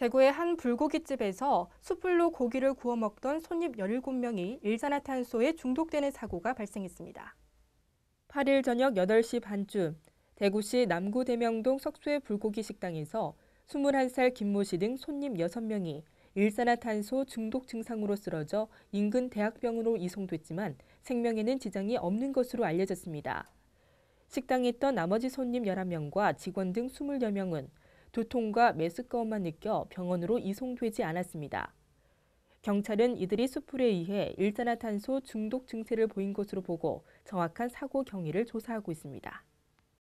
대구의 한 불고기집에서 숯불로 고기를 구워 먹던 손님 17명이 일산화탄소에 중독되는 사고가 발생했습니다. 8일 저녁 8시 반쯤 대구시 남구 대명동 석수의 불고기 식당에서 21살 김모 씨 등 손님 6명이 일산화탄소 중독 증상으로 쓰러져 인근 대학병으로 이송됐지만 생명에는 지장이 없는 것으로 알려졌습니다. 식당에 있던 나머지 손님 11명과 직원 등 20여 명은 두통과 메스꺼움만 느껴 병원으로 이송되지 않았습니다. 경찰은 이들이 수풀에 의해 일산화탄소 중독 증세를 보인 것으로 보고 정확한 사고 경위를 조사하고 있습니다.